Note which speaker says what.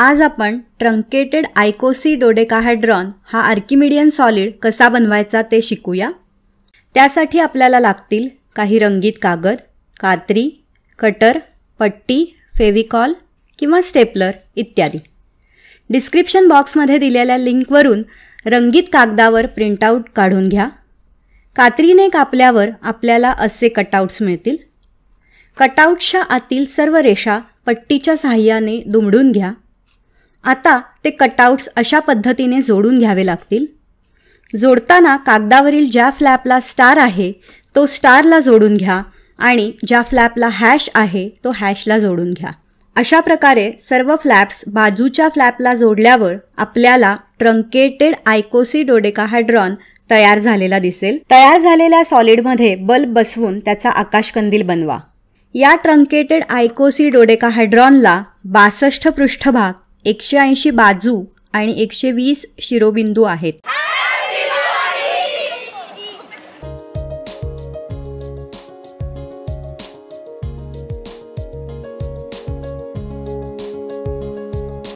Speaker 1: आज आपण ट्रंकेटेड आयकोसी डोडेकाहायड्रॉन हा आर्किमिडियन सॉलिड कसा बनवायचा ते शिकूया त्यासाठी आपल्याला लागतील काही रंगीत कागद कात्री कटर पट्टी फेविकॉल किंवा स्टेपलर इत्यादी डिस्क्रिप्शन बॉक्समध्ये दिलेल्या लिंकवरून रंगीत कागदावर प्रिंटआउट काढून घ्या कात्रीने कापल्यावर आपल्याला असे कटआउट्स मिळतील कटआउट्सच्या आतील सर्व रेषा पट्टीच्या साहाय्याने दुमडून घ्या आता ते कटआउट्स अशा पद्धतीने जोडून घ्यावे लागतील जोडताना कागदावरील ज्या फ्लॅपला स्टार आहे तो स्टारला जोडून घ्या आणि ज्या फ्लॅपला हॅश आहे तो हॅशला जोडून घ्या अशा प्रकारे सर्व फ्लॅप्स बाजूच्या फ्लॅपला जोडल्यावर आपल्याला ट्रंकेटेड आयकोसी हायड्रॉन तयार झालेला दिसेल तयार झालेल्या सॉलिडमध्ये बल्ब बसवून त्याचा आकाशकंदील बनवा या ट्रंकेटेड आयकोसी हायड्रॉनला बासष्ट पृष्ठभाग एकशे ऐंशी बाजू आणि एकशे वीस शिरोबिंदू आहेत